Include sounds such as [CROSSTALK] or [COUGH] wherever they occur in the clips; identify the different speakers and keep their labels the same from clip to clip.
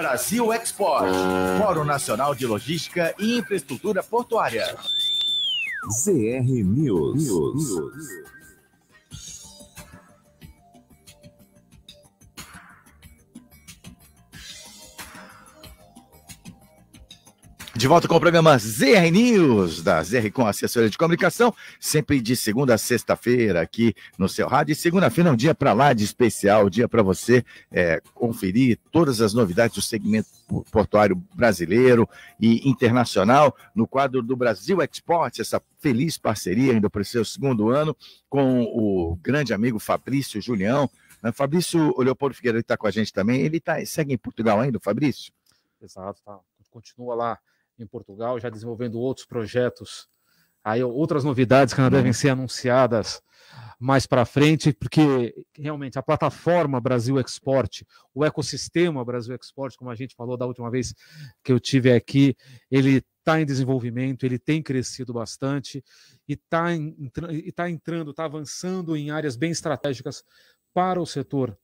Speaker 1: Brasil Export, Fórum Nacional de Logística e Infraestrutura Portuária. ZR News. News. De volta com o programa ZR News, da ZR com assessoria de comunicação, sempre de segunda a sexta-feira aqui no seu rádio. E segunda-feira é um dia para lá de especial, um dia para você é, conferir todas as novidades do segmento portuário brasileiro e internacional no quadro do Brasil Export, essa feliz parceria ainda para o seu segundo ano com o grande amigo Fabrício Julião. Né, Fabrício Leopoldo Figueiredo está com a gente também. Ele tá, segue em Portugal ainda, Fabrício?
Speaker 2: Exato, tá. continua lá em Portugal, já desenvolvendo outros projetos. Aí outras novidades que ainda devem ser anunciadas mais para frente, porque realmente a plataforma Brasil Export, o ecossistema Brasil Export, como a gente falou da última vez que eu tive aqui, ele está em desenvolvimento, ele tem crescido bastante e está tá entrando, está avançando em áreas bem estratégicas para o setor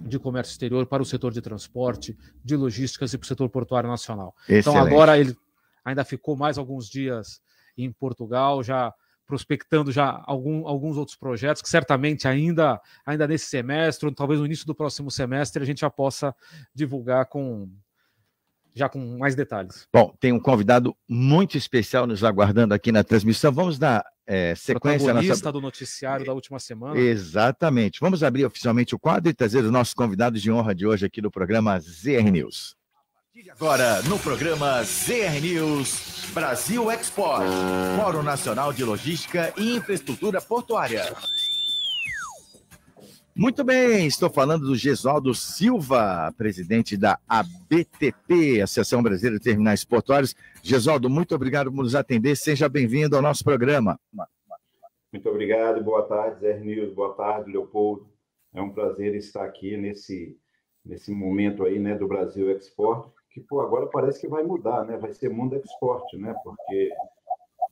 Speaker 2: de comércio exterior para o setor de transporte, de logísticas e para o setor portuário nacional. Então, Excelente. Então agora ele ainda ficou mais alguns dias em Portugal, já prospectando já algum, alguns outros projetos que certamente ainda ainda nesse semestre, ou talvez no início do próximo semestre, a gente já possa divulgar com já com mais detalhes.
Speaker 1: Bom, tem um convidado muito especial nos aguardando aqui na transmissão. Vamos dar é, sequência nossa...
Speaker 2: do noticiário da última semana.
Speaker 1: Exatamente. Vamos abrir oficialmente o quadro e trazer os nossos convidados de honra de hoje aqui do programa ZR News. Agora, no programa ZR News, Brasil Export, Fórum Nacional de Logística e Infraestrutura Portuária. Muito bem, estou falando do Gesualdo Silva, presidente da ABTP, Associação Brasileira de Terminais Portuários. Gesualdo, muito obrigado por nos atender, seja bem-vindo ao nosso programa.
Speaker 3: Muito obrigado, boa tarde, Zé Nils, boa tarde, Leopoldo. É um prazer estar aqui nesse, nesse momento aí, né, do Brasil Export, que pô, agora parece que vai mudar, né? Vai ser mundo export, né? Porque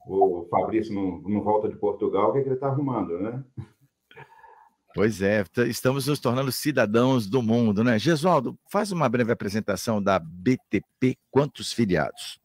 Speaker 3: o Fabrício não, não volta de Portugal, o que, é que ele está arrumando, né?
Speaker 1: Pois é, estamos nos tornando cidadãos do mundo, né? Gesualdo, faz uma breve apresentação da BTP, quantos filiados?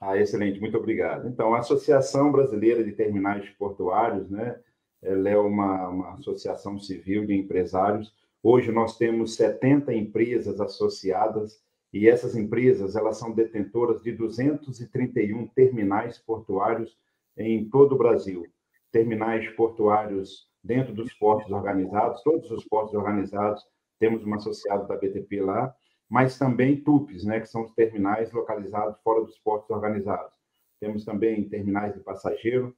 Speaker 3: Ah, excelente, muito obrigado. Então, a Associação Brasileira de Terminais Portuários, né? Ela é uma, uma associação civil de empresários. Hoje nós temos 70 empresas associadas e essas empresas, elas são detentoras de 231 terminais portuários em todo o Brasil. Terminais portuários dentro dos esportes organizados, todos os esportes organizados, temos uma associada da BTP lá, mas também TUPs, né, que são os terminais localizados fora dos esportes organizados. Temos também terminais de passageiro.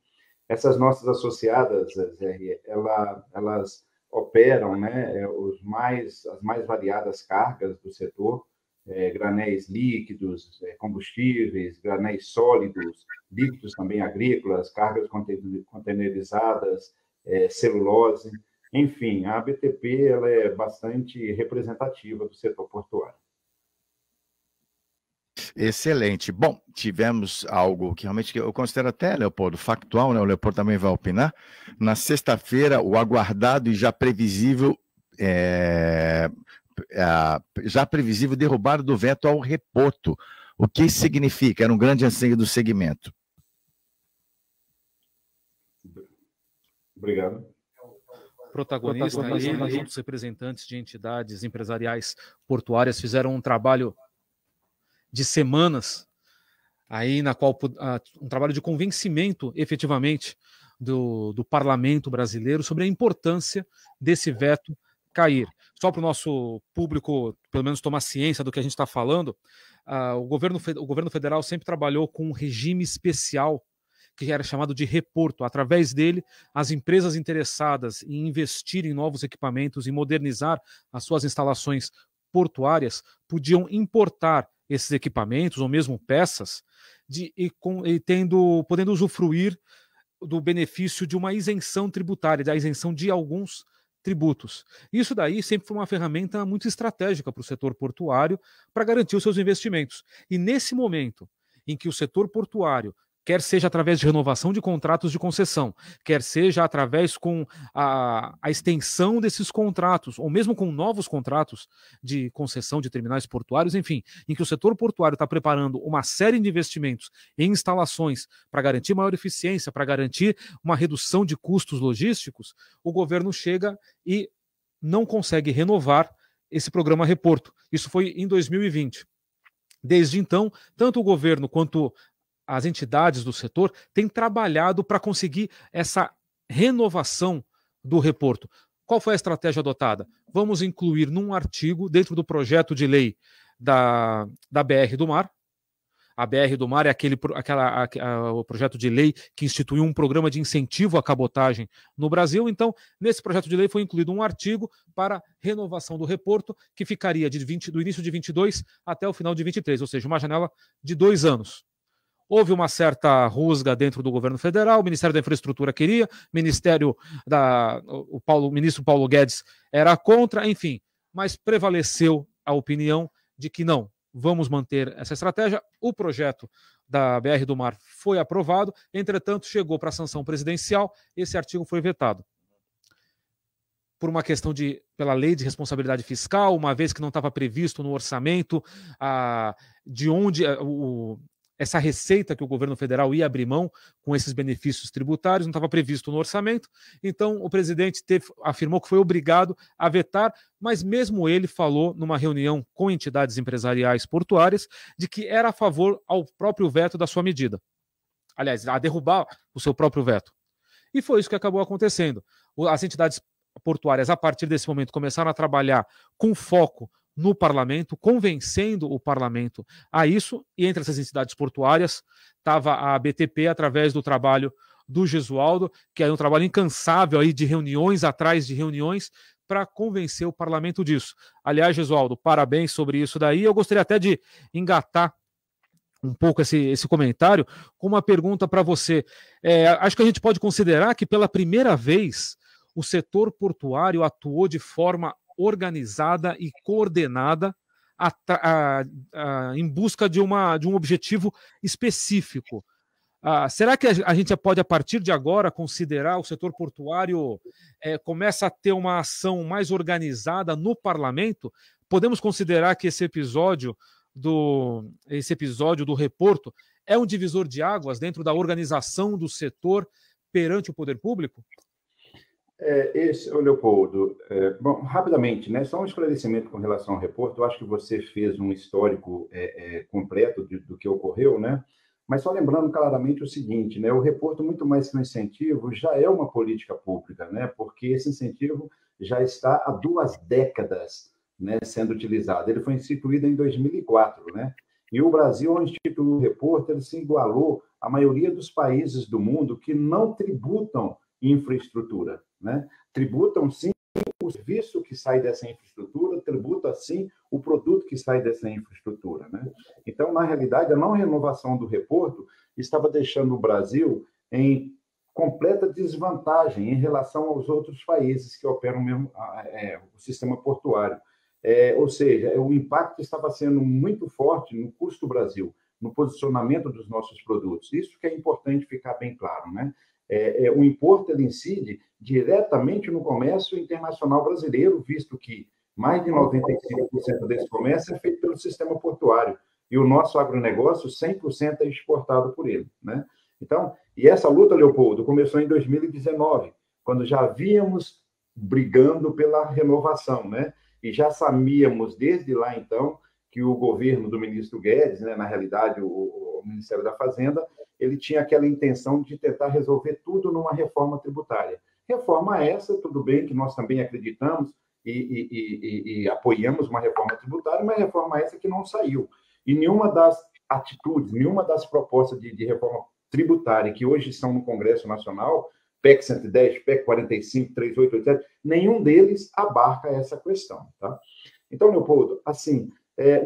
Speaker 3: Essas nossas associadas, Zé, ela, elas operam né, é, os mais, as mais variadas cargas do setor, é, granéis líquidos, é, combustíveis, granéis sólidos, líquidos também agrícolas, cargas containerizadas, é, celulose, enfim, a BTP ela é bastante representativa do setor portuário.
Speaker 1: Excelente. Bom, tivemos algo que realmente eu considero até, Leopoldo, factual, né? O Leopoldo também vai opinar. Na sexta-feira, o aguardado e já previsível. É, é já previsível derrubado do veto ao reporto. O que significa? Era um grande anseio do segmento.
Speaker 3: Obrigado. Protagonista, Protagonista ele, os
Speaker 2: representantes de entidades empresariais portuárias, fizeram um trabalho de semanas aí na qual ah, um trabalho de convencimento efetivamente do, do parlamento brasileiro sobre a importância desse veto cair. Só para o nosso público, pelo menos, tomar ciência do que a gente está falando, uh, o, governo, o governo federal sempre trabalhou com um regime especial que era chamado de reporto. Através dele, as empresas interessadas em investir em novos equipamentos e modernizar as suas instalações portuárias podiam importar esses equipamentos ou mesmo peças de, e, com, e tendo, podendo usufruir do benefício de uma isenção tributária, da isenção de alguns tributos. Isso daí sempre foi uma ferramenta muito estratégica para o setor portuário para garantir os seus investimentos. E nesse momento em que o setor portuário quer seja através de renovação de contratos de concessão, quer seja através com a, a extensão desses contratos, ou mesmo com novos contratos de concessão de terminais portuários, enfim, em que o setor portuário está preparando uma série de investimentos em instalações para garantir maior eficiência, para garantir uma redução de custos logísticos, o governo chega e não consegue renovar esse programa Reporto. Isso foi em 2020. Desde então, tanto o governo quanto as entidades do setor têm trabalhado para conseguir essa renovação do reporto. Qual foi a estratégia adotada? Vamos incluir num artigo, dentro do projeto de lei da, da BR do Mar. A BR do Mar é aquele, aquela, a, a, o projeto de lei que instituiu um programa de incentivo à cabotagem no Brasil. Então, nesse projeto de lei foi incluído um artigo para renovação do reporto, que ficaria de 20, do início de 22 até o final de 23, ou seja, uma janela de dois anos. Houve uma certa rusga dentro do governo federal, o Ministério da Infraestrutura queria, o Ministério da o, Paulo, o ministro Paulo Guedes era contra, enfim, mas prevaleceu a opinião de que não, vamos manter essa estratégia. O projeto da BR do Mar foi aprovado, entretanto, chegou para a sanção presidencial, esse artigo foi vetado. Por uma questão de, pela lei de responsabilidade fiscal, uma vez que não estava previsto no orçamento a, ah, de onde a, eh, o, essa receita que o governo federal ia abrir mão com esses benefícios tributários, não estava previsto no orçamento. Então, o presidente teve, afirmou que foi obrigado a vetar, mas mesmo ele falou numa reunião com entidades empresariais portuárias de que era a favor ao próprio veto da sua medida. Aliás, a derrubar o seu próprio veto. E foi isso que acabou acontecendo. As entidades portuárias, a partir desse momento, começaram a trabalhar com foco no parlamento, convencendo o parlamento a isso, e entre essas entidades portuárias estava a BTP, através do trabalho do Gesualdo, que é um trabalho incansável aí de reuniões atrás de reuniões, para convencer o parlamento disso. Aliás, Gesualdo, parabéns sobre isso daí. Eu gostaria até de engatar um pouco esse, esse comentário com uma pergunta para você. É, acho que a gente pode considerar que pela primeira vez o setor portuário atuou de forma organizada e coordenada a, a, a, em busca de, uma, de um objetivo específico. Ah, será que a, gente pode, a partir de agora, considerar o setor portuário é, começa a ter uma ação mais organizada no parlamento? Podemos considerar que esse episódio do esse episódio do reporto é um divisor de águas dentro da organização do setor perante o poder público?
Speaker 3: É, esse, o Leopoldo, é, bom, rapidamente, né, só um esclarecimento com relação ao reporte, eu acho que você fez um histórico é, é, completo de, do que ocorreu, né? Mas só lembrando claramente o seguinte, né, o reporte, muito mais que um incentivo, já é uma política pública, né? Porque esse incentivo já está há duas décadas né, sendo utilizado. Ele foi instituído em 2004, né? E o Brasil, ao instituir o reporte, ele se igualou à maioria dos países do mundo que não tributam infraestrutura. Né? Tributam, sim, o serviço que sai dessa infraestrutura, tributa, sim, o produto que sai dessa infraestrutura. Né? Então, na realidade, a não renovação do reporto estava deixando o Brasil em completa desvantagem em relação aos outros países que operam mesmo, é, o sistema portuário. É, ou seja, o impacto estava sendo muito forte no custo Brasil, no posicionamento dos nossos produtos. Isso que é importante ficar bem claro, né? É, é, o imposto ele incide diretamente no comércio internacional brasileiro, visto que mais de 95% desse comércio é feito pelo sistema portuário e o nosso agronegócio 100% é exportado por ele, né? Então, e essa luta, Leopoldo, começou em 2019, quando já víamos brigando pela renovação, né? E já sabíamos desde lá então que o governo do ministro Guedes, né, na realidade o, o Ministério da Fazenda, ele tinha aquela intenção de tentar resolver tudo numa reforma tributária. Reforma essa, tudo bem, que nós também acreditamos e, e, e, e apoiamos uma reforma tributária, mas reforma essa que não saiu. E nenhuma das atitudes, nenhuma das propostas de, de reforma tributária que hoje estão no Congresso Nacional, PEC 110, PEC 45, 38, etc., nenhum deles abarca essa questão. Tá? Então, Leopoldo, assim, é,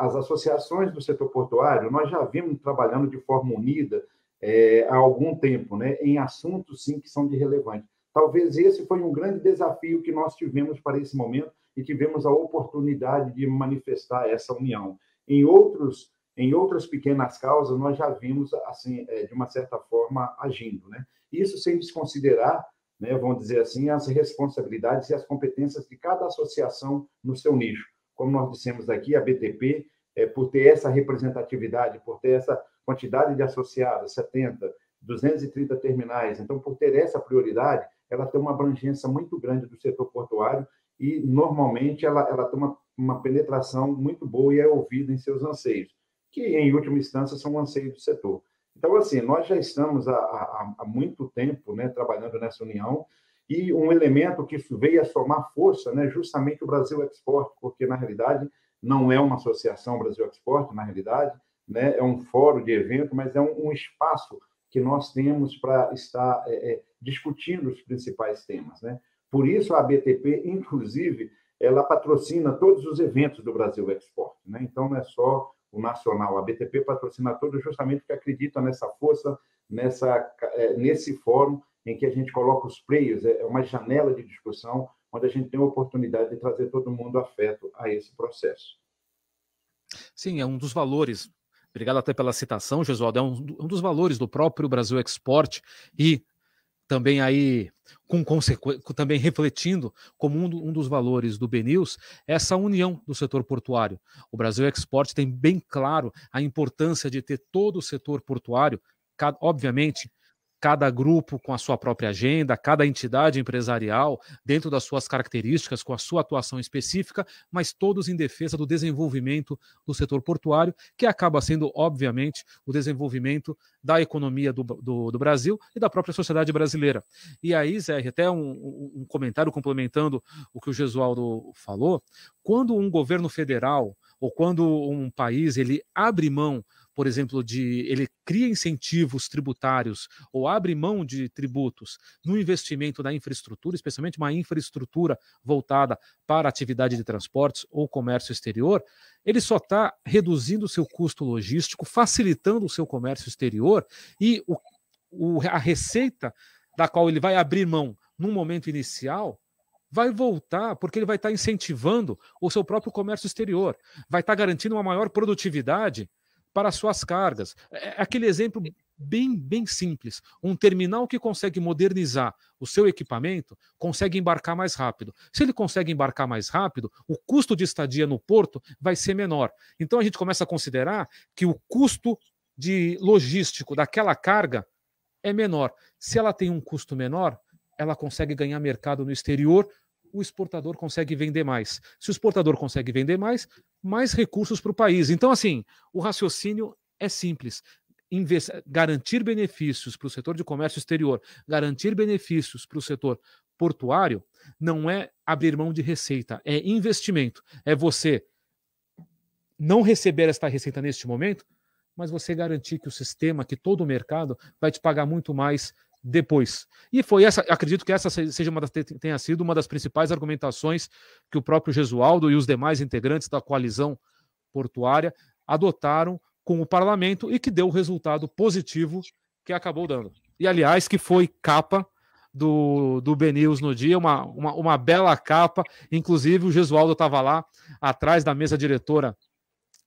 Speaker 3: as associações do setor portuário, nós já vimos trabalhando de forma unida é, há algum tempo, né, em assuntos, sim, que são de relevante. Talvez esse foi um grande desafio que nós tivemos para esse momento e tivemos a oportunidade de manifestar essa união. Em outros em outras pequenas causas nós já vimos assim é, de uma certa forma agindo, né? Isso sem desconsiderar, né, vamos dizer assim, as responsabilidades e as competências de cada associação no seu nicho como nós dissemos aqui, a BTP, é, por ter essa representatividade, por ter essa quantidade de associados, 70, 230 terminais, então, por ter essa prioridade, ela tem uma abrangência muito grande do setor portuário e, normalmente, ela, ela tem uma, uma penetração muito boa e é ouvida em seus anseios, que, em última instância, são anseios do setor. Então, assim, nós já estamos há, há, há muito tempo né, trabalhando nessa união, e um elemento que veio a somar força, né, justamente o Brasil Export, porque na realidade não é uma associação Brasil Export, na realidade, né, é um fórum de evento, mas é um, um espaço que nós temos para estar é, é, discutindo os principais temas, né? Por isso a BTP, inclusive, ela patrocina todos os eventos do Brasil Export, né? Então não é só o nacional, a BTP patrocina todos justamente porque acredita nessa força, nessa é, nesse fórum em que a gente coloca os players, é, é uma janela de discussão onde a gente tem a oportunidade de trazer todo mundo afeto a esse processo.
Speaker 2: Sim, é um dos valores. Obrigado até pela citação, Gesualdo. É um, um dos valores do próprio Brasil Export e também aí com também refletindo como um, do, um dos valores do BNews, essa união do setor portuário. O Brasil Export tem bem claro a importância de ter todo o setor portuário, obviamente, cada grupo com a sua própria agenda, cada entidade empresarial dentro das suas características, com a sua atuação específica, mas todos em defesa do desenvolvimento do setor portuário, que acaba sendo, obviamente, o desenvolvimento da economia do, do, do Brasil e da própria sociedade brasileira. E aí, Zé, até um, um comentário complementando o que o Gesualdo falou, quando um governo federal ou quando um país ele abre mão por exemplo, de ele cria incentivos tributários ou abre mão de tributos no investimento na infraestrutura, especialmente uma infraestrutura voltada para atividade de transportes ou comércio exterior, ele só está reduzindo o seu custo logístico, facilitando o seu comércio exterior e o, o, a receita da qual ele vai abrir mão num momento inicial vai voltar, porque ele vai estar tá incentivando o seu próprio comércio exterior, vai estar tá garantindo uma maior produtividade para suas cargas. É, é aquele exemplo bem, bem simples. Um terminal que consegue modernizar o seu equipamento consegue embarcar mais rápido. Se ele consegue embarcar mais rápido, o custo de estadia no porto vai ser menor. Então a gente começa a considerar que o custo de logístico daquela carga é menor. Se ela tem um custo menor, ela consegue ganhar mercado no exterior, o exportador consegue vender mais. Se o exportador consegue vender mais, mais recursos para o país. Então, assim, o raciocínio é simples. Garantir benefícios para o setor de comércio exterior, garantir benefícios para o setor portuário, não é abrir mão de receita, é investimento. É você não receber esta receita neste momento, mas você garantir que o sistema, que todo o mercado vai te pagar muito mais depois. E foi essa, acredito que essa seja uma das, tenha sido uma das principais argumentações que o próprio Gesualdo e os demais integrantes da coalizão portuária adotaram com o parlamento e que deu o resultado positivo que acabou dando. E, aliás, que foi capa do, do BNews no dia, uma, uma, uma bela capa. Inclusive, o Gesualdo estava lá atrás da mesa diretora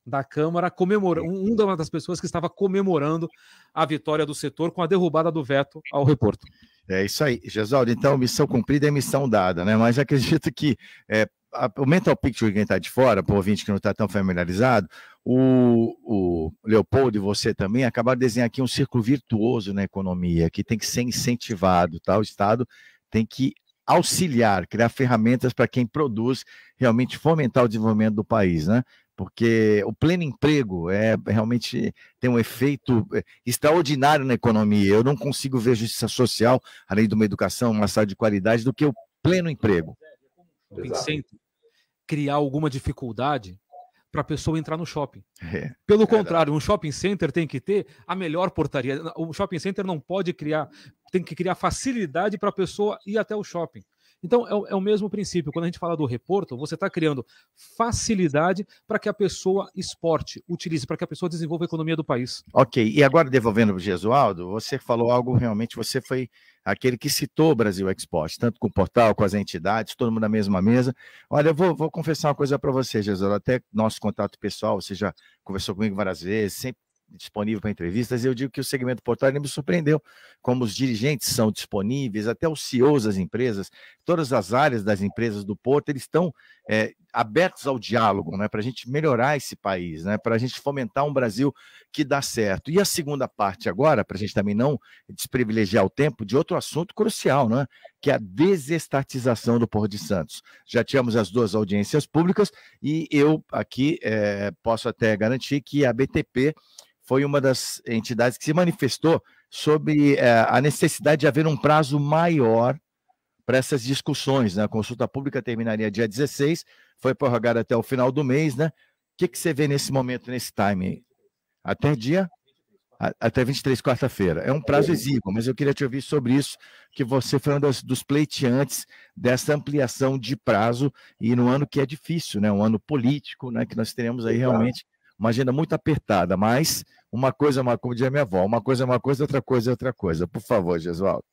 Speaker 2: da Câmara comemorando, um, uma das pessoas que estava comemorando a vitória do setor com a derrubada
Speaker 1: do veto ao reporto. É isso aí, Gesaldo. Então, missão cumprida é missão dada, né? Mas acredito que é, a, o mental picture de quem está de fora, para o ouvinte que não está tão familiarizado, o, o, Leopoldo e você também acabaram de desenhar aqui um círculo virtuoso na economia, que tem que ser incentivado, tá? O Estado tem que auxiliar, criar ferramentas para quem produz, realmente fomentar o desenvolvimento do país, né? porque o pleno emprego é realmente tem um efeito eh, extraordinário na economia. Eu não consigo ver justiça social, além de uma educação, uma saúde de qualidade, do que o pleno emprego. Vicente,
Speaker 2: criar alguma dificuldade para a pessoa entrar no shopping. É, Pelo é contrário, um shopping center tem que ter a melhor portaria. O shopping center não pode criar, tem que criar facilidade para a pessoa ir até o shopping. Então, é o, é o mesmo princípio. Quando a gente fala do reporto, você está criando facilidade para que a pessoa esporte, utilize, para que a pessoa desenvolva a economia do
Speaker 1: país. Ok. E agora, devolvendo para o Gesualdo, você falou algo realmente, você foi aquele que citou o Brasil Export, tanto com o portal, com as entidades, todo mundo na mesma mesa. Olha, eu vou, vou confessar uma coisa para você, Gesualdo. até nosso contato pessoal, você já conversou comigo várias vezes, sempre disponível para entrevistas, eu digo que o segmento portuário me surpreendeu, como os dirigentes são disponíveis, até os CEOs das empresas, todas as áreas das empresas do porto, eles estão é, abertos ao diálogo, né, para a gente melhorar esse país, né, para a gente fomentar um Brasil que dá certo. E a segunda parte agora, para a gente também não desprivilegiar o tempo, de outro assunto crucial, né, que é a desestatização do Porto de Santos. Já tínhamos as duas audiências públicas e eu aqui é, posso até garantir que a BTP foi uma das entidades que se manifestou sobre é, a necessidade de haver um prazo maior para essas discussões. Né? A consulta pública terminaria dia 16, foi prorrogada até o final do mês. Né? O que, que você vê nesse momento, nesse time? Até dia até 23, quarta-feira. É um prazo exíguo, mas eu queria te ouvir sobre isso, que você foi um dos, dos pleiteantes dessa ampliação de prazo e no ano que é difícil, né? Um ano político, né? Que nós teremos aí realmente uma agenda muito apertada, mas uma coisa, é uma, como dizia minha avó, uma coisa é uma coisa, outra coisa é outra coisa. Por favor, Gesualdo.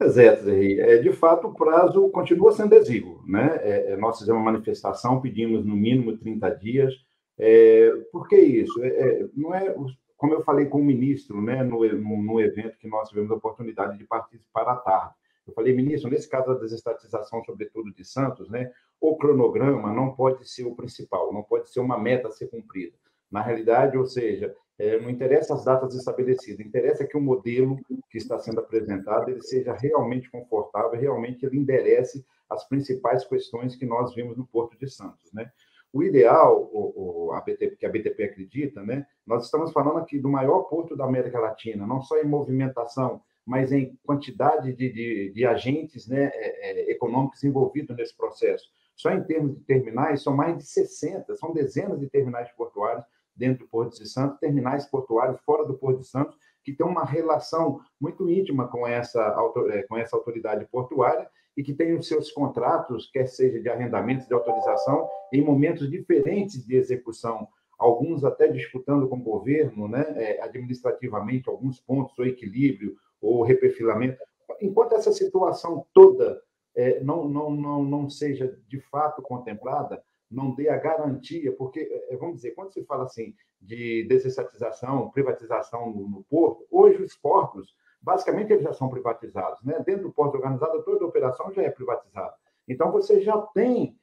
Speaker 3: exato é, é, de fato, o prazo continua sendo exíguo. Né? É, é nós fizemos uma manifestação, pedimos no mínimo 30 dias. É, por que isso? É, é não é, como eu falei com o ministro, né, no, no, no evento que nós tivemos a oportunidade de participar à tarde, eu falei, ministro, nesse caso da desestatização, sobretudo de Santos, né, o cronograma não pode ser o principal, não pode ser uma meta a ser cumprida. Na realidade, ou seja, é, não interessa as datas estabelecidas, interessa que o modelo que está sendo apresentado ele seja realmente confortável, realmente ele enderece as principais questões que nós vimos no Porto de Santos. Né? O ideal, o, o, a BTP, que a BTP acredita, né? Nós estamos falando aqui do maior porto da América Latina, não só em movimentação, mas em quantidade de, de, de agentes né, é, é, econômicos envolvidos nesse processo. Só em termos de terminais, são mais de 60, são dezenas de terminais portuários dentro do Porto de Santos, terminais portuários fora do Porto de Santos, que tem uma relação muito íntima com essa, é, com essa autoridade portuária e que tem os seus contratos, quer seja de arrendamento, de autorização, em momentos diferentes de execução, alguns até disputando com o governo, né, é, administrativamente, alguns pontos, ou equilíbrio, ou reperfilamento. Enquanto essa situação toda é, não, não, não, não seja de fato contemplada, não dê a garantia, porque, é, é, vamos dizer, quando se fala assim de desestatização, privatização no, no porto, hoje os portos basicamente eles já são privatizados. Né? Dentro do porto organizado toda operação já é privatizada. Então, você já tem,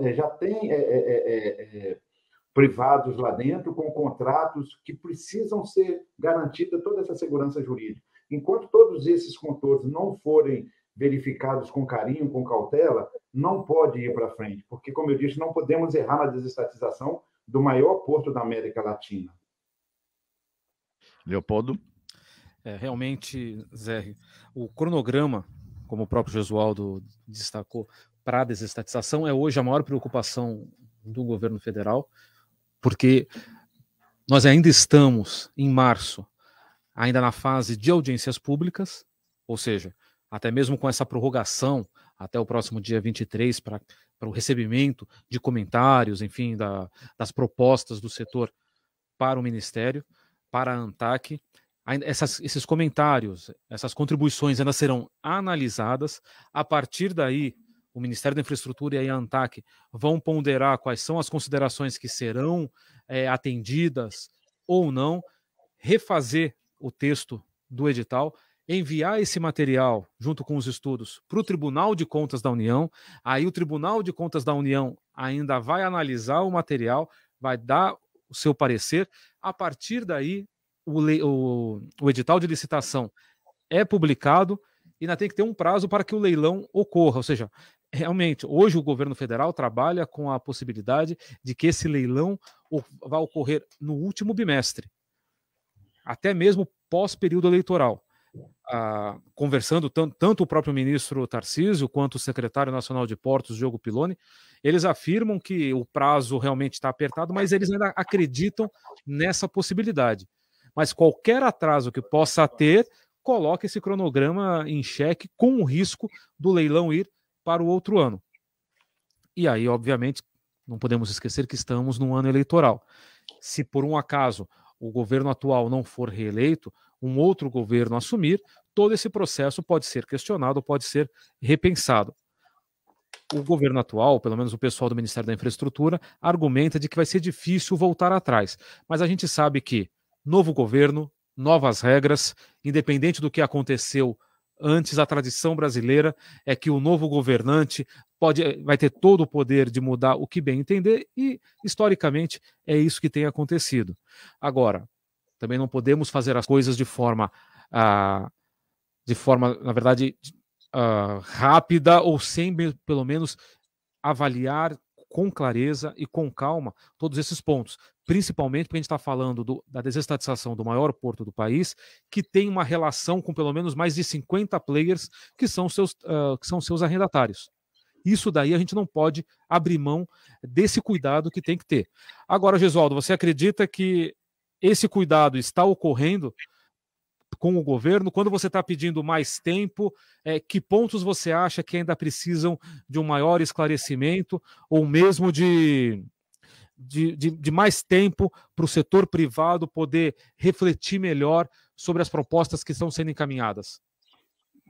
Speaker 3: eh, já tem é, é, é, privados lá dentro com contratos que precisam ser garantida toda essa segurança jurídica. Enquanto todos esses contornos não forem verificados com carinho, com cautela, não pode ir para frente, porque, como eu disse, não podemos errar na desestatização do maior porto da América Latina.
Speaker 1: Leopoldo? É,
Speaker 2: realmente, Zé, o cronograma, como o próprio Jesualdo destacou, para a desestatização é hoje a maior preocupação do governo federal, porque nós ainda estamos em março, ainda na fase de audiências públicas, ou seja, até mesmo com essa prorrogação até o próximo dia 23 para o recebimento de comentários, enfim, da, das propostas do setor para o Ministério, para a ANTAC essas, esses comentários, essas contribuições ainda serão analisadas. A partir daí, o Ministério da Infraestrutura e a ANTAC vão ponderar quais são as considerações que serão é, atendidas ou não, refazer o texto do edital, enviar esse material, junto com os estudos, para o Tribunal de Contas da União. Aí o Tribunal de Contas da União ainda vai analisar o material, vai dar o seu parecer. A partir daí, o, o, o edital de licitação é publicado e ainda tem que ter um prazo para que o leilão ocorra. Ou seja, realmente, hoje o governo federal trabalha com a possibilidade de que esse leilão vá ocorrer no último bimestre, até mesmo pós-período eleitoral. Ah, conversando tanto, tanto o próprio ministro Tarcísio quanto o secretário nacional de portos, Diogo Piloni, eles afirmam que o prazo realmente está apertado, mas eles ainda acreditam nessa possibilidade mas qualquer atraso que possa ter, coloca esse cronograma em xeque com o risco do leilão ir para o outro ano. E aí, obviamente, não podemos esquecer que estamos num ano eleitoral. Se por um acaso o governo atual não for reeleito, um outro governo assumir, todo esse processo pode ser questionado, pode ser repensado. O governo atual, pelo menos o pessoal do Ministério da Infraestrutura, argumenta de que vai ser difícil voltar atrás. Mas a gente sabe que novo governo, novas regras, independente do que aconteceu antes, a tradição brasileira é que o novo governante pode, eh, vai ter todo o poder de mudar o que bem entender, e historicamente é isso que tem acontecido. Agora, também não podemos fazer as coisas de forma, ah, de forma na verdade, ah, rápida ou sem, pelo menos, avaliar com clareza e com calma todos esses pontos principalmente porque a gente está falando do, da desestatização do maior porto do país, que tem uma relação com pelo menos mais de 50 players que são seus, uh, que são seus arrendatários. Isso daí a gente não pode abrir mão desse cuidado que tem que ter. Agora, Gesualdo, você acredita que esse cuidado está ocorrendo com o governo? Quando você está pedindo mais tempo, é, que pontos você acha que ainda precisam de um maior esclarecimento ou mesmo de, de, de, de mais tempo para o setor privado poder refletir melhor sobre as propostas que estão sendo encaminhadas?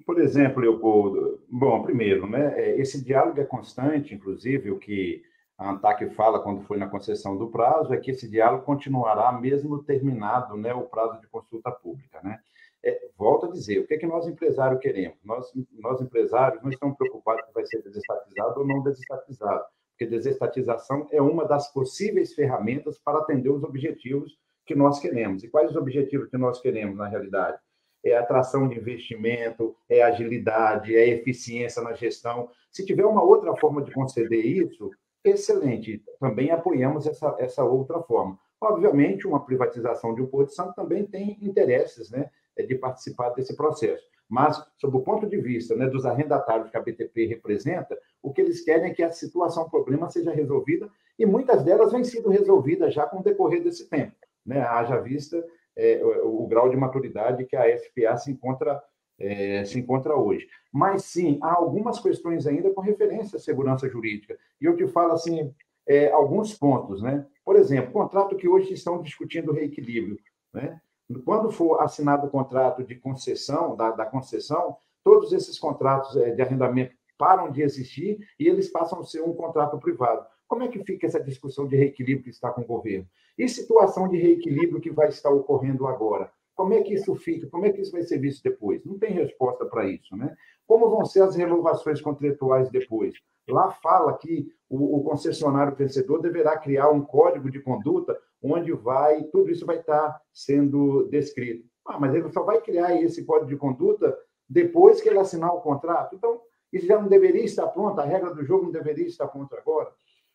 Speaker 3: Por exemplo, Leopoldo, bom, primeiro, né, é, esse diálogo é constante, inclusive, o que a ANTAC fala quando foi na concessão do prazo é que esse diálogo continuará mesmo terminado né, o prazo de consulta pública. Né? É, volto a dizer, o que é que nós empresários queremos? Nós, nós empresários não estamos preocupados se vai ser desestatizado ou não desestatizado porque desestatização é uma das possíveis ferramentas para atender os objetivos que nós queremos. E quais os objetivos que nós queremos, na realidade? É atração de investimento, é agilidade, é eficiência na gestão. Se tiver uma outra forma de conceder isso, excelente. Também apoiamos essa, essa outra forma. Obviamente, uma privatização de um Porto Santo também tem interesses né, é de participar desse processo. Mas, sob o ponto de vista né, dos arrendatários que a BTP representa, o que eles querem é que a situação, o problema seja resolvida, e muitas delas vêm sendo resolvidas já com o decorrer desse tempo. Né? Haja vista é, o, o, grau de maturidade que a FPA se encontra, é, se encontra hoje. Mas sim, há algumas questões ainda com referência à segurança jurídica. E eu te falo assim, é, alguns pontos. Né? Por exemplo, contrato que hoje estão discutindo reequilíbrio. Né? Quando for assinado o contrato de concessão, da, da concessão, todos esses contratos é, de arrendamento param de existir e eles passam a ser um contrato privado. Como é que fica essa discussão de reequilíbrio que está com o governo? E situação de reequilíbrio que vai estar ocorrendo agora? Como é que isso fica? Como é que isso vai ser visto depois? Não tem resposta para isso, né? Como vão ser as renovações contratuais depois? Lá fala que o, o, concessionário vencedor deverá criar um código de conduta onde vai tudo isso vai estar sendo descrito. Ah, mas ele só vai criar esse código de conduta depois que ele assinar o contrato. Então, já não deveria estar pronto, a regra do jogo não deveria estar pronta agora.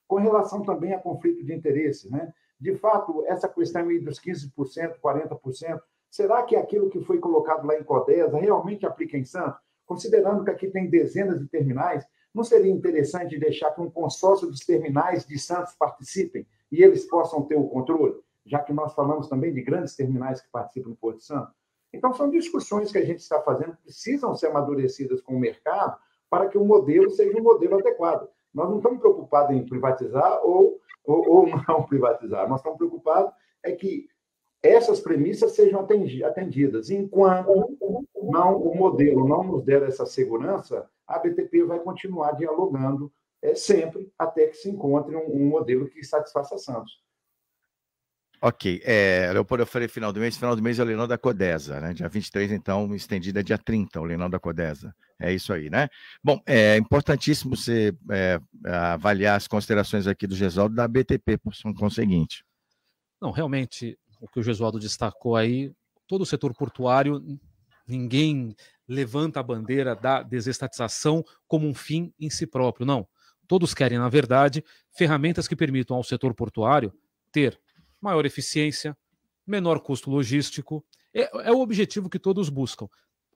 Speaker 3: Com relação também a conflito de interesse, né? De fato, essa questão aí dos 15%, 40%, será que aquilo que foi colocado lá em Codesa realmente aplica em Santos? Considerando que aqui tem dezenas de terminais, não seria interessante deixar que um consórcio dos terminais de Santos participem e eles possam ter o controle, já que nós falamos também de grandes terminais que participam do Porto Santo? Então, são discussões que a gente está fazendo, precisam ser amadurecidas com o mercado, para que o modelo seja um modelo adequado. Nós não estamos preocupados em privatizar ou, ou, ou [LAUGHS] não privatizar, nós estamos preocupados é que essas premissas sejam atendidas. Enquanto não o modelo não nos der essa segurança, a BTP vai continuar dialogando é, sempre até que se encontre um, um modelo que satisfaça Santos.
Speaker 1: Ok. É, Leopoldo, eu falei final do mês. Final do mês é o leilão da Codesa, né? Dia 23, então, estendida dia 30, o leilão da Codesa. É isso aí, né? Bom, é importantíssimo você é, avaliar as considerações aqui do Gesualdo da BTP, por conseguinte.
Speaker 2: Não, realmente, o que o Gesualdo destacou aí, todo o setor portuário, ninguém levanta a bandeira da desestatização como um fim em si próprio, não. Todos querem, na verdade, ferramentas que permitam ao setor portuário ter maior eficiência, menor custo logístico. É, é o objetivo que todos buscam.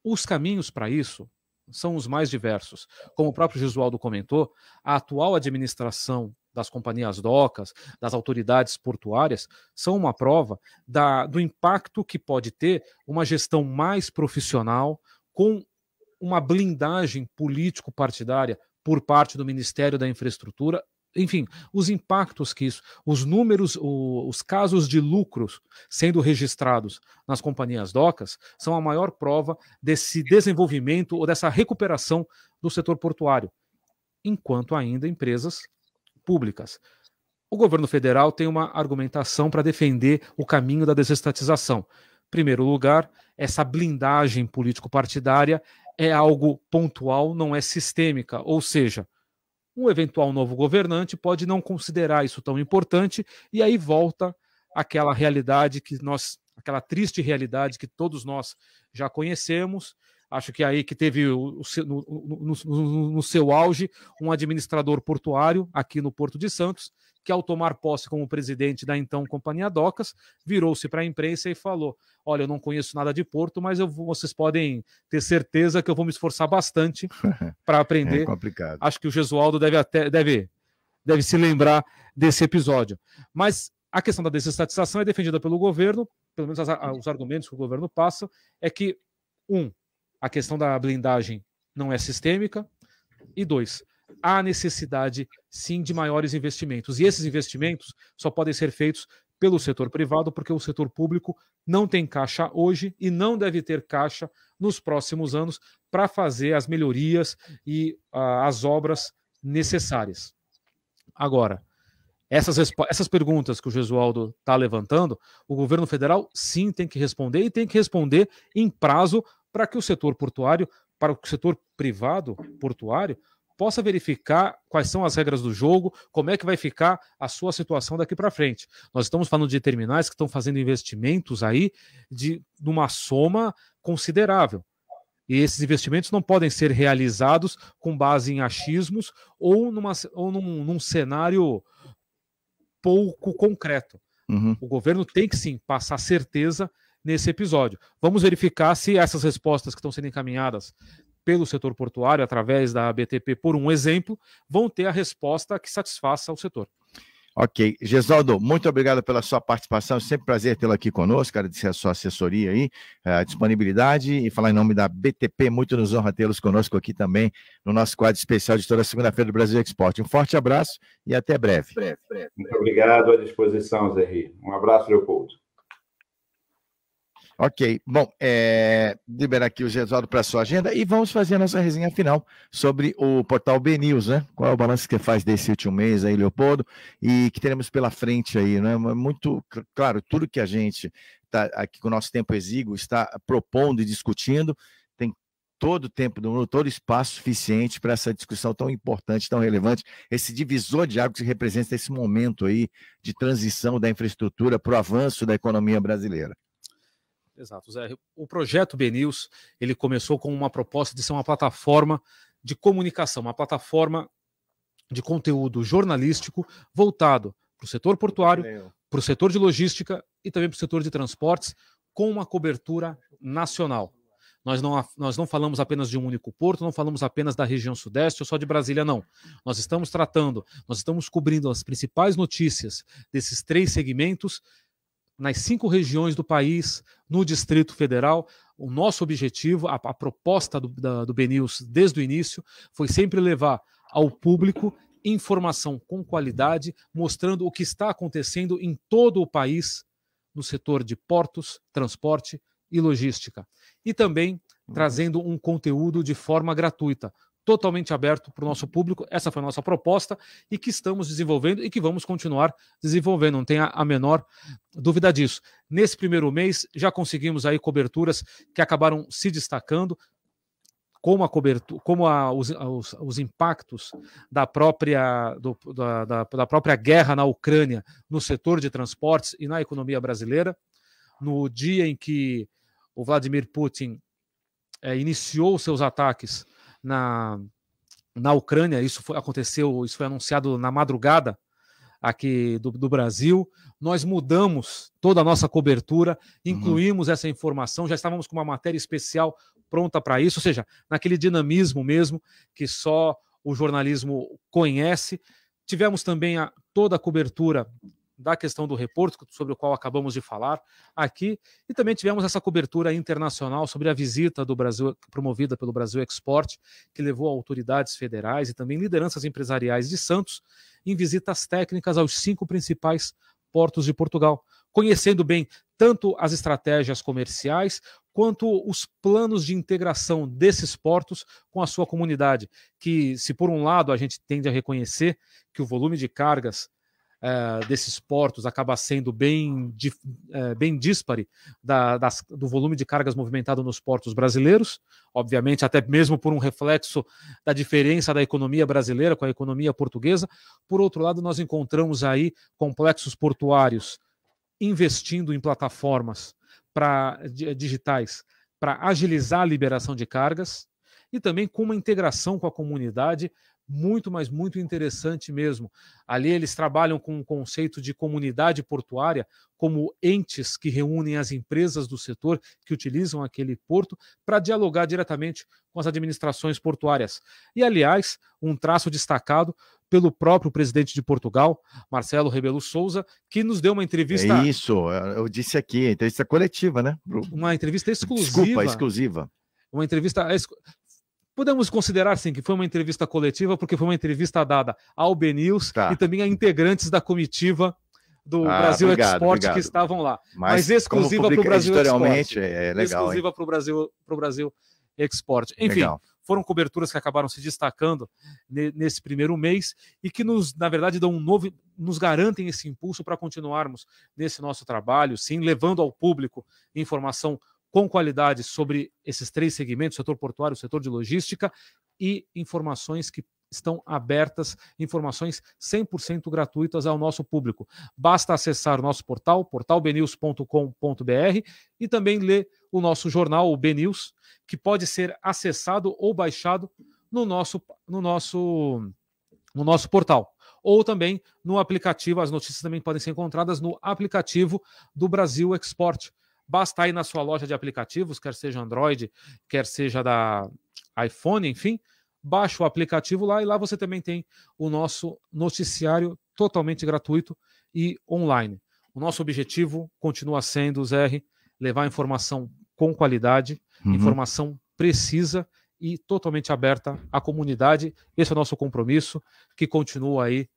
Speaker 2: Os caminhos para isso são os mais diversos. Como o próprio Gisualdo comentou, a atual administração das companhias docas, das autoridades portuárias, são uma prova da, do impacto que pode ter uma gestão mais profissional, com uma blindagem político-partidária por parte do Ministério da Infraestrutura enfim, os impactos que isso, os números, o, os casos de lucros sendo registrados nas companhias docas são a maior prova desse desenvolvimento ou dessa recuperação do setor portuário, enquanto ainda empresas públicas. O governo federal tem uma argumentação para defender o caminho da desestatização. Em primeiro lugar, essa blindagem político-partidária é algo pontual, não é sistêmica, ou seja, um eventual novo governante pode não considerar isso tão importante e aí volta aquela realidade que nós, aquela triste realidade que todos nós já conhecemos, Acho que é aí que teve o, no, no, no, seu auge um administrador portuário aqui no Porto de Santos, que ao tomar posse como presidente da então Companhia Docas, virou-se para a imprensa e falou: Olha, eu não conheço nada de Porto, mas eu, vocês podem ter certeza que eu vou me esforçar bastante [LAUGHS] para aprender. é complicado. Acho que o Gesualdo deve até deve, deve se lembrar desse episódio. Mas a questão da desestatização é defendida pelo governo, pelo menos as, os argumentos que o governo passa, é que, um, a questão da blindagem não é sistêmica. E dois, há necessidade sim de maiores investimentos. E esses investimentos só podem ser feitos pelo setor privado, porque o setor público não tem caixa hoje e não deve ter caixa nos próximos anos para fazer as melhorias e uh, as obras necessárias. Agora, essas, essas perguntas que o Gesualdo está levantando, o governo federal sim tem que responder e tem que responder em prazo para que o setor portuário, para que o setor privado portuário possa verificar quais são as regras do jogo, como é que vai ficar a sua situação daqui para frente. Nós estamos falando de terminais que estão fazendo investimentos aí de uma soma considerável. E esses investimentos não podem ser realizados com base em achismos ou, numa, ou num, num cenário pouco concreto. Uhum. O governo tem que sim passar certeza nesse episódio. Vamos verificar se essas respostas que estão sendo
Speaker 1: encaminhadas
Speaker 2: pelo setor portuário, através da BTP, por um exemplo, vão ter a resposta que satisfaça o setor.
Speaker 1: Ok. Gesaldo, muito obrigado pela sua participação. Sempre um prazer tê-lo aqui conosco, agradecer a sua assessoria aí, eh, a disponibilidade e falar em nome da BTP. Muito nos honra tê-los conosco aqui também no nosso quadro especial de toda segunda-feira do Brasil Export. Um forte abraço e até breve. breve, breve, breve.
Speaker 3: Muito obrigado à disposição, Zerri. Um abraço, Leopoldo.
Speaker 1: Ok, bom, é, liberar aqui o Gesualdo para sua agenda e vamos fazer a nossa resenha final sobre o portal B News, né? Qual é o balanço que faz desse último mês aí, Leopoldo, e que teremos pela frente aí, né? Muito claro, tudo que a gente está aqui com o nosso tempo exíguo está propondo e discutindo tem todo o tempo do mundo, todo espaço suficiente para essa discussão tão importante, tão relevante, esse divisor de águas que representa esse momento aí de transição da infraestrutura para o avanço da economia brasileira.
Speaker 2: Exato, Zé. O projeto BNews, ele começou com uma proposta de ser uma plataforma de comunicação, uma plataforma de conteúdo jornalístico voltado para o setor portuário, para o setor de logística e também para o setor de transportes, com uma cobertura nacional. Nós não, nós não falamos apenas de um único porto, não falamos apenas da região sudeste ou só de Brasília, não. Nós estamos tratando, nós estamos cobrindo as principais notícias desses três segmentos nas cinco regiões do país, no Distrito Federal. O nosso objetivo, a, a proposta do, da, do BNews desde o início, foi sempre levar ao público informação com qualidade, mostrando o que está acontecendo em todo o país no setor de portos, transporte e logística. E também uhum. trazendo um conteúdo de forma gratuita totalmente aberto para o nosso público. Essa foi a nossa proposta e que estamos desenvolvendo e que vamos continuar desenvolvendo, não tenha a menor dúvida disso. Nesse primeiro mês, já conseguimos aí coberturas que acabaram se destacando, como a cobertura, como a, os, os, os, impactos da própria, do, da, da, da própria guerra na Ucrânia no setor de transportes e na economia brasileira. No dia em que o Vladimir Putin é, iniciou seus ataques na, na Ucrânia, isso foi, aconteceu, isso foi anunciado na madrugada aqui do, do, Brasil. Nós mudamos toda a nossa cobertura, uhum. incluímos uhum. essa informação, já estávamos com uma matéria especial pronta para isso, ou seja, naquele dinamismo mesmo que só o jornalismo conhece. Tivemos também a, toda a cobertura da questão do reporto, sobre o qual acabamos de falar aqui, e também tivemos essa cobertura internacional sobre a visita do Brasil, promovida pelo Brasil Export, que levou autoridades federais e também lideranças empresariais de Santos em visitas técnicas aos cinco principais portos de Portugal, conhecendo bem tanto as estratégias comerciais quanto os planos de integração desses portos com a sua comunidade, que se por um lado a gente tende a reconhecer que o volume de cargas é, desses portos acaba sendo bem, dif, é, bem dispare da, das, do volume de cargas movimentado nos portos brasileiros, obviamente, até mesmo por um reflexo da diferença da economia brasileira com a economia portuguesa. Por outro lado, nós encontramos aí complexos portuários investindo em plataformas para digitais para agilizar a liberação de cargas e também com uma integração com a comunidade muito, mas muito interessante mesmo. Ali eles trabalham com o conceito de comunidade portuária como entes que reúnem as empresas do setor que utilizam aquele porto para dialogar diretamente com as administrações portuárias. E, aliás, um traço destacado pelo próprio presidente de Portugal, Marcelo Rebelo Souza, que nos deu uma é entrevista. É
Speaker 1: isso, eu disse aqui, entrevista coletiva, né?
Speaker 2: Uma entrevista exclusiva. Desculpa,
Speaker 1: exclusiva
Speaker 2: uma entrevista Podemos considerar, sim, que foi uma entrevista coletiva, porque foi uma entrevista dada ao Ben tá. e também a integrantes da comitiva do ah, Brasil obrigado, Export obrigado. que estavam lá. Mas, mas exclusiva para o Brasil Export. É, é legal, exclusiva para o Brasil, Brasil Export. Enfim, legal. foram coberturas que acabaram se destacando nesse primeiro mês e que nos, na verdade, dão um novo, nos garantem esse impulso para continuarmos nesse nosso trabalho, sim, levando ao público informação com qualidade sobre esses três segmentos, setor portuário, setor de logística e informações que estão abertas, informações 100% gratuitas ao nosso público. Basta acessar o nosso portal, portalbenews.com.br e também ler o nosso jornal, o BNews, que pode ser acessado ou baixado no nosso no nosso no nosso portal ou também no aplicativo, as notícias também podem ser encontradas no aplicativo do Brasil Export Basta ir na sua loja de aplicativos, quer seja Android, quer seja da iPhone, enfim, baixa o aplicativo lá e lá você também tem o nosso noticiário totalmente gratuito e online. O nosso objetivo continua sendo, Zé, levar informação com qualidade, uhum. informação precisa e totalmente aberta à comunidade. Esse é o nosso compromisso que continua aí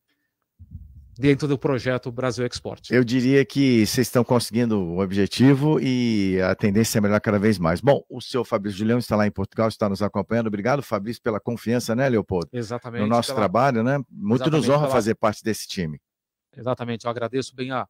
Speaker 2: dentro do projeto Brasil Export.
Speaker 1: Eu diria que vocês estão conseguindo o objetivo e a tendência é melhorar cada vez mais. Bom, o seu Fabrício Julião está lá em Portugal, está nos acompanhando. Obrigado, Fabrício, pela confiança, né, Leopoldo? Exatamente. No nosso pela... trabalho, né? Muito Exatamente nos honra pela... fazer parte desse time.
Speaker 2: Exatamente. Eu agradeço bem a,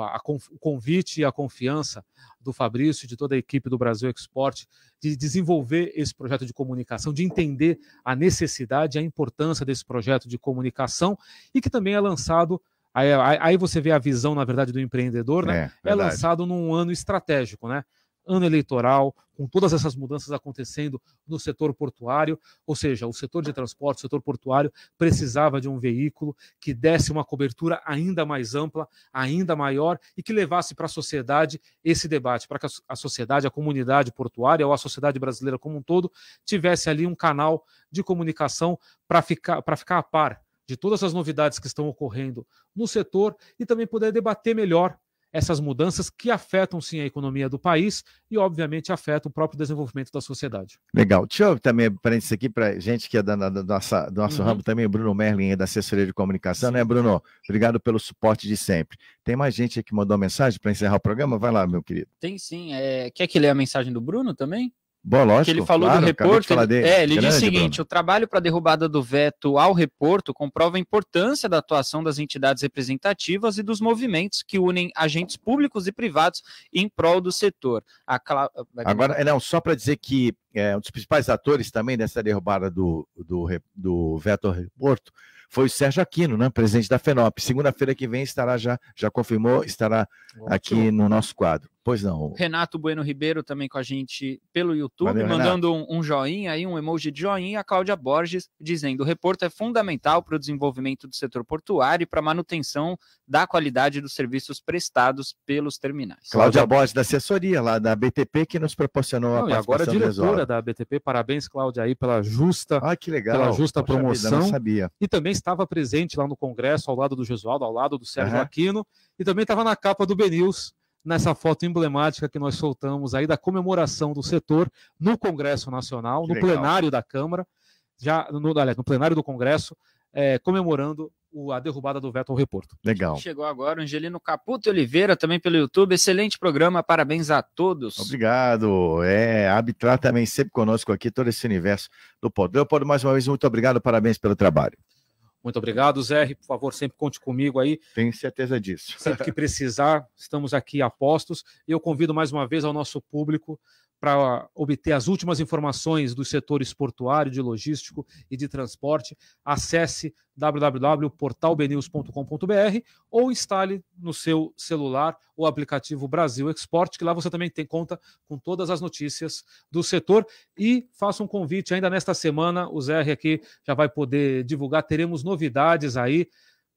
Speaker 2: a, o convite e a confiança do Fabrício e de toda a equipe do Brasil Export de desenvolver esse projeto de comunicação, de entender a necessidade a importância desse projeto de comunicação e que também é lançado Aí, aí, você vê a visão, na verdade, do empreendedor, né? É, é, lançado num ano estratégico, né? ano eleitoral, com todas essas mudanças acontecendo no setor portuário, ou seja, o setor de transporte, o setor portuário precisava de um veículo que desse uma cobertura ainda mais ampla, ainda maior e que levasse para a sociedade esse debate, para que a sociedade, a comunidade portuária ou a sociedade brasileira como um todo tivesse ali um canal de comunicação para ficar para ficar a par de todas as novidades que estão ocorrendo no setor e também poder debater melhor essas mudanças que afetam sim a economia do país e, obviamente, afetam o próprio desenvolvimento da sociedade.
Speaker 1: Legal. Deixa eu também, para isso aqui, para gente que é da, da, da nossa, do nosso uhum. ramo também, Bruno Merlin, é da assessoria de comunicação, né, sim. né, Bruno? Obrigado pelo suporte de sempre. Tem mais gente aqui que mandou mensagem para encerrar o programa? Vai lá, meu querido.
Speaker 3: Tem sim. É... Quer que leia a mensagem do Bruno também? Bom, lógico, que ele falou claro, do
Speaker 1: reporto. dele, é, ele diz o seguinte: Bruno. o
Speaker 2: trabalho para a derrubada do veto ao reporto comprova a importância da atuação das entidades representativas e dos movimentos que unem agentes públicos e privados em prol do setor. Cla... É, é é? Agora,
Speaker 1: não, só para dizer que é, um dos principais atores também dessa derrubada do, do, do veto ao reporto foi o Sérgio Aquino, né, presidente da FENOP. Segunda-feira que vem estará já, já confirmou, estará Ótimo. aqui no nosso quadro. Pois não.
Speaker 2: Renato Bueno Ribeiro também com a gente pelo YouTube, Valeu, mandando um, um, joinha aí, um emoji de joinha. A Cláudia Borges dizendo: o reporto é fundamental para o desenvolvimento do setor portuário e para a manutenção da qualidade dos serviços prestados pelos terminais.
Speaker 1: Cláudia, Borges, da assessoria lá da BTP, que nos proporcionou não, a participação. E agora é diretora da BTP,
Speaker 2: parabéns, Cláudia, aí pela justa, ah, que legal. Pela justa Poxa promoção. Vida, não sabia. E também estava presente lá no Congresso, ao lado do Jesualdo, ao lado do Sérgio uhum. Aquino, e também estava na capa do Benils nessa foto emblemática que nós soltamos aí da comemoração do setor no Congresso Nacional, que no legal. plenário da Câmara, já no, aliás, no plenário do Congresso, é, comemorando o, a derrubada do veto ao reporto.
Speaker 1: Legal. Chegou agora
Speaker 2: o Angelino Caputo Oliveira, também pelo YouTube. Excelente programa, parabéns a todos.
Speaker 1: Obrigado. É, Abitrar também sempre conosco aqui, todo esse universo do eu Pode mais uma vez, muito obrigado, parabéns pelo trabalho.
Speaker 2: Muito obrigado, Zé. Por favor, sempre conte comigo aí. Tenho certeza disso. Sempre que precisar, estamos aqui a postos. E eu convido mais uma vez ao nosso público para obter as últimas informações dos setores portuário, de logístico e de transporte, acesse www.portalbenews.com.br ou instale no seu celular o aplicativo Brasil Export, que lá você também tem conta com todas as notícias do setor. E faço um convite ainda nesta semana, o Zé aqui já vai poder divulgar, teremos novidades aí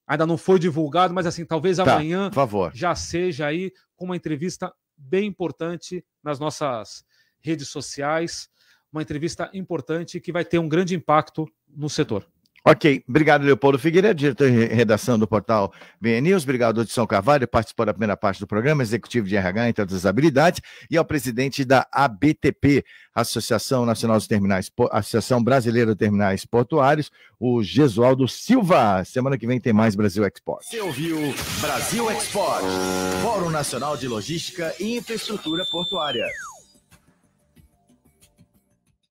Speaker 2: ainda não foi divulgado, mas assim, talvez tá, amanhã já seja aí com uma entrevista bem importante nas nossas redes sociais. Uma entrevista
Speaker 1: importante que vai ter um grande impacto no setor. Ok, obrigado Leopoldo Figueiredo, diretor de redação do portal BN News, obrigado Odisson Carvalho, participou da primeira parte do programa, executivo de RH todas as habilidades, e ao presidente da ABTP, Associação Nacional dos Terminais, Associação Brasileira de Terminais Portuários, o Gesualdo Silva. Semana que vem tem mais Brasil Export. Você ouviu Brasil Export, Fórum Nacional de Logística e Infraestrutura Portuária.